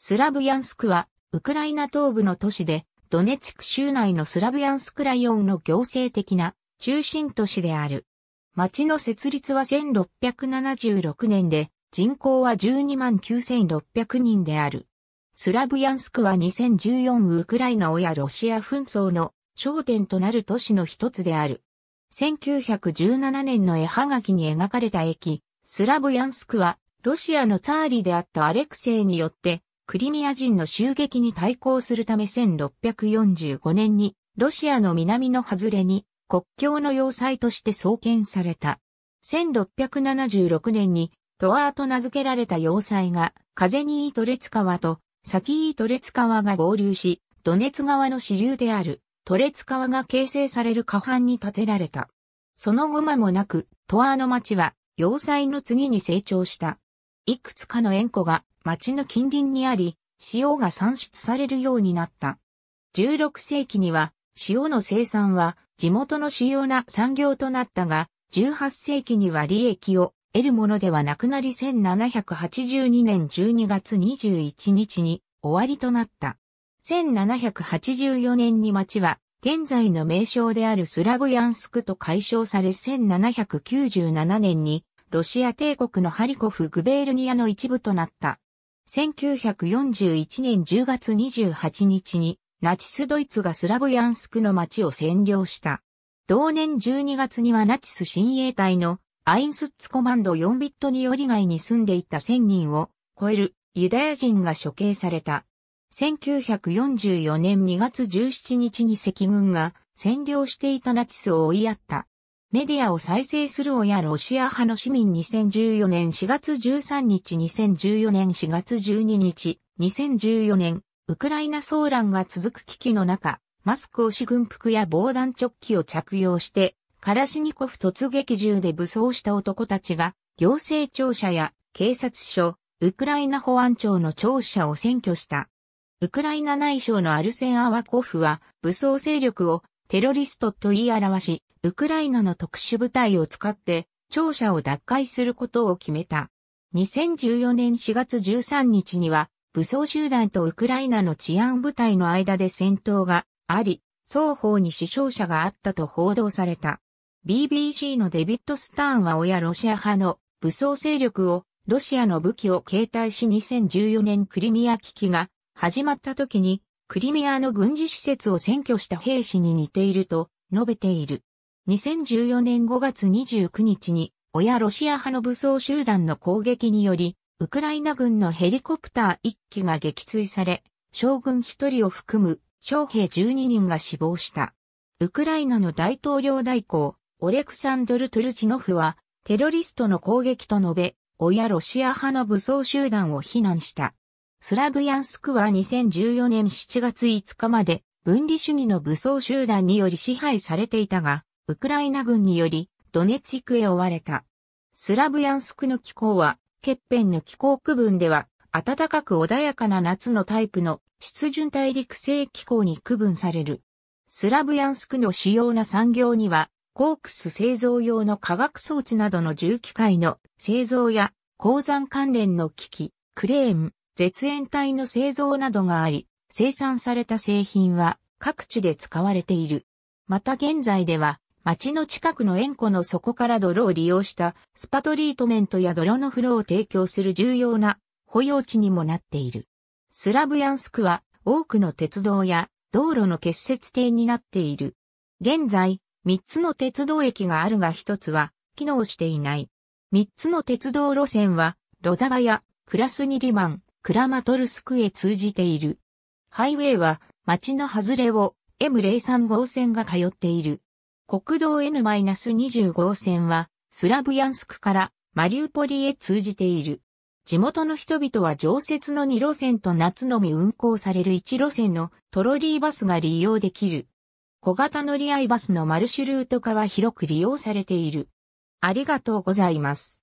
スラブヤンスクは、ウクライナ東部の都市で、ドネツク州内のスラブヤンスクライオンの行政的な中心都市である。町の設立は1676年で、人口は12万9600人である。スラブヤンスクは2014ウクライナ親ロシア紛争の焦点となる都市の一つである。1917年の絵はがきに描かれた駅、スラブヤンスクは、ロシアのツァーリであったアレクセイによってクリミア人の襲撃に対抗するため1645年にロシアの南の外れに国境の要塞として創建された。1676年にトワーと名付けられた要塞がカゼニートレツ川とサキートレツ川が合流し、ドネツ川の支流であるトレツ川が形成される下半に建てられた。その後間もなく、トワーの町は要塞の次に成長した。いくつかの塩湖が町の近隣にあり、塩が産出されるようになった。16世紀には塩の生産は地元の主要な産業となったが、18世紀には利益を得るものではなくなり1782年12月21日に終わりとなった。1784年に町は現在の名称であるスラブヤンスクと解消され1797年にロシア帝国のハリコフ・グベールニアの一部となった。1941年10月28日にナチスドイツがスラブヤンスクの町を占領した。同年12月にはナチス親衛隊のアインスッツコマンド4ビットにより外に住んでいた1000人を超えるユダヤ人が処刑された。1944年2月17日に赤軍が占領していたナチスを追いやった。メディアを再生する親ロシア派の市民2014年4月13日2014年4月12日2014年ウクライナ騒乱が続く危機の中マスクをし軍服や防弾チョッキを着用してカラシニコフ突撃銃で武装した男たちが行政庁舎や警察署ウクライナ保安庁の庁舎を占拠した。ウクライナ内省のアルセン・アワコフは武装勢力をテロリストと言い表し、ウクライナの特殊部隊を使って庁舎を奪回することを決めた。2014年4月13日には武装集団とウクライナの治安部隊の間で戦闘があり、双方に死傷者があったと報道された。BBC のデビッド・スターンは親ロシア派の武装勢力をロシアの武器を携帯し2014年クリミア危機が始まった時にクリミアの軍事施設を占拠した兵士に似ていると述べている。2014年5月29日に、親ロシア派の武装集団の攻撃により、ウクライナ軍のヘリコプター1機が撃墜され、将軍1人を含む将兵12人が死亡した。ウクライナの大統領代行、オレクサンドル・トゥルチノフは、テロリストの攻撃と述べ、親ロシア派の武装集団を非難した。スラブヤンスクは2014年7月5日まで分離主義の武装集団により支配されていたが、ウクライナ軍により、ドネツィクへ追われた。スラブヤンスクの気候は、欠片の気候区分では、暖かく穏やかな夏のタイプの湿潤大陸性気候に区分される。スラブヤンスクの主要な産業には、コークス製造用の化学装置などの重機械の製造や鉱山関連の機器、クレーン、絶縁体の製造などがあり、生産された製品は各地で使われている。また現在では町の近くの塩湖の底から泥を利用したスパトリートメントや泥の風呂を提供する重要な保養地にもなっている。スラブヤンスクは多くの鉄道や道路の結節点になっている。現在、3つの鉄道駅があるが1つは機能していない。3つの鉄道路線はロザバやクラスニリマン、クラマトルスクへ通じている。ハイウェイは街の外れを M035 線が通っている。国道 n 2 5号線は、スラブヤンスクからマリウポリへ通じている。地元の人々は常設の2路線と夏のみ運行される1路線のトロリーバスが利用できる。小型乗り合いバスのマルシュルート化は広く利用されている。ありがとうございます。